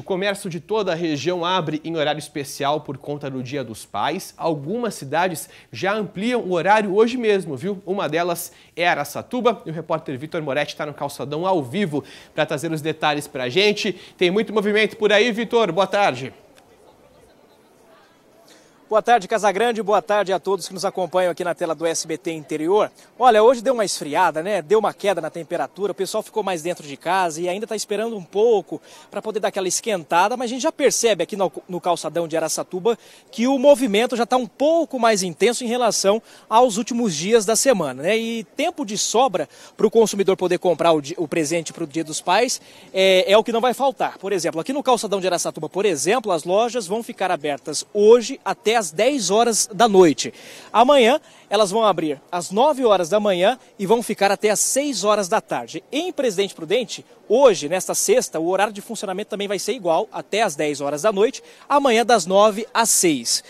O comércio de toda a região abre em horário especial por conta do Dia dos Pais. Algumas cidades já ampliam o horário hoje mesmo, viu? Uma delas é Aracatuba e o repórter Vitor Moretti está no calçadão ao vivo para trazer os detalhes para a gente. Tem muito movimento por aí, Vitor. Boa tarde. Boa tarde, Casagrande. Boa tarde a todos que nos acompanham aqui na tela do SBT Interior. Olha, hoje deu uma esfriada, né? Deu uma queda na temperatura, o pessoal ficou mais dentro de casa e ainda está esperando um pouco para poder dar aquela esquentada, mas a gente já percebe aqui no, no calçadão de Aracatuba que o movimento já está um pouco mais intenso em relação aos últimos dias da semana, né? E tempo de sobra para o consumidor poder comprar o, o presente para o Dia dos Pais é, é o que não vai faltar. Por exemplo, aqui no calçadão de Aracatuba, por exemplo, as lojas vão ficar abertas hoje até às 10 horas da noite. Amanhã elas vão abrir às 9 horas da manhã e vão ficar até às 6 horas da tarde. Em Presidente Prudente, hoje, nesta sexta, o horário de funcionamento também vai ser igual, até às 10 horas da noite, amanhã das 9 às 6.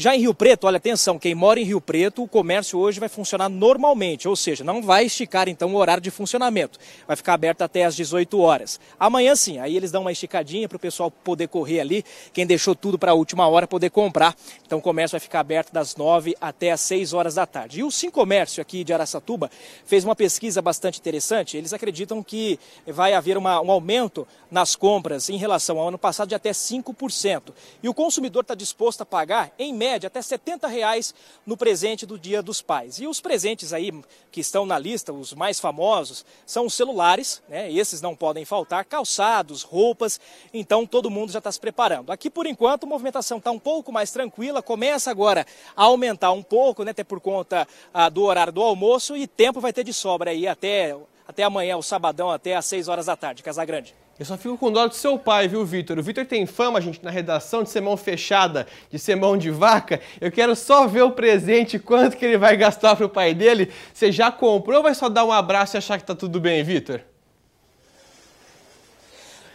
Já em Rio Preto, olha, atenção, quem mora em Rio Preto, o comércio hoje vai funcionar normalmente, ou seja, não vai esticar então o horário de funcionamento. Vai ficar aberto até às 18 horas. Amanhã sim, aí eles dão uma esticadinha para o pessoal poder correr ali, quem deixou tudo para a última hora poder comprar. Então o comércio vai ficar aberto das 9 até às 6 horas da tarde. E o Sim Comércio aqui de Araçatuba fez uma pesquisa bastante interessante. Eles acreditam que vai haver uma, um aumento nas compras em relação ao ano passado de até 5%. E o consumidor está disposto a pagar, em média, média, até R$ 70 reais no presente do Dia dos Pais. E os presentes aí que estão na lista, os mais famosos, são os celulares, né? Esses não podem faltar, calçados, roupas, então todo mundo já está se preparando. Aqui, por enquanto, a movimentação está um pouco mais tranquila, começa agora a aumentar um pouco, né? Até por conta ah, do horário do almoço e tempo vai ter de sobra aí até, até amanhã, o sabadão, até às 6 horas da tarde. Casagrande. Eu só fico com dó do seu pai, viu, Vitor? O Vitor tem fama, gente, na redação de ser mão fechada, de ser mão de vaca. Eu quero só ver o presente, quanto que ele vai gastar pro pai dele. Você já comprou ou vai só dar um abraço e achar que tá tudo bem, Vitor?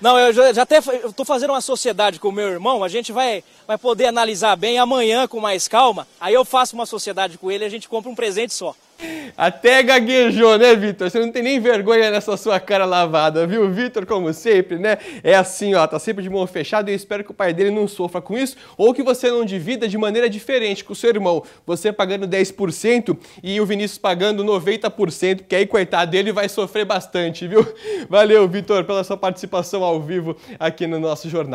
Não, eu já, já até estou fazendo uma sociedade com o meu irmão, a gente vai, vai poder analisar bem amanhã com mais calma. Aí eu faço uma sociedade com ele e a gente compra um presente só. Até gaguejou, né, Vitor? Você não tem nem vergonha nessa sua cara lavada, viu? Vitor, como sempre, né? É assim, ó, tá sempre de mão fechada e eu espero que o pai dele não sofra com isso ou que você não divida de maneira diferente com o seu irmão. Você pagando 10% e o Vinícius pagando 90%, porque aí, coitado dele, vai sofrer bastante, viu? Valeu, Vitor, pela sua participação ao vivo aqui no nosso jornal.